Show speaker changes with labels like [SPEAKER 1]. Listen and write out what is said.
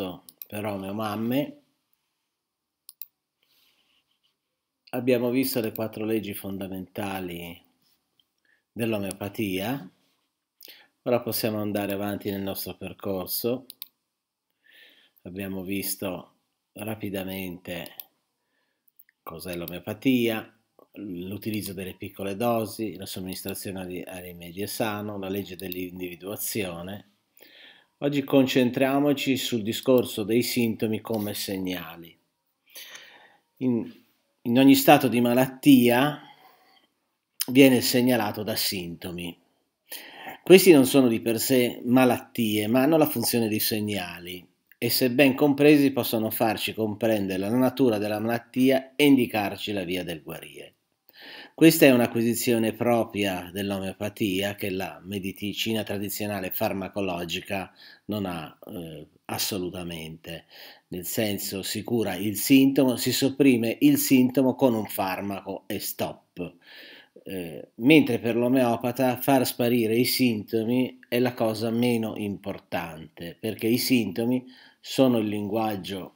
[SPEAKER 1] addosso però mia mamme. Abbiamo visto le quattro leggi fondamentali dell'omeopatia. Ora possiamo andare avanti nel nostro percorso. Abbiamo visto rapidamente cos'è l'omeopatia, l'utilizzo delle piccole dosi, la somministrazione a rimedio sano, la legge dell'individuazione Oggi concentriamoci sul discorso dei sintomi come segnali. In, in, ogni stato di malattia viene segnalato da sintomi. Questi non sono di per sé malattie, ma hanno la funzione di segnali e se ben compresi possono farci comprendere la natura della malattia e indicarci la via del guarire. Questa è un'acquisizione propria dell'omeopatia che la medicina tradizionale farmacologica non ha eh, assolutamente, nel senso si cura il sintomo, si sopprime il sintomo con un farmaco e stop. Eh, mentre per l'omeopata far sparire i sintomi è la cosa meno importante, perché i sintomi sono il linguaggio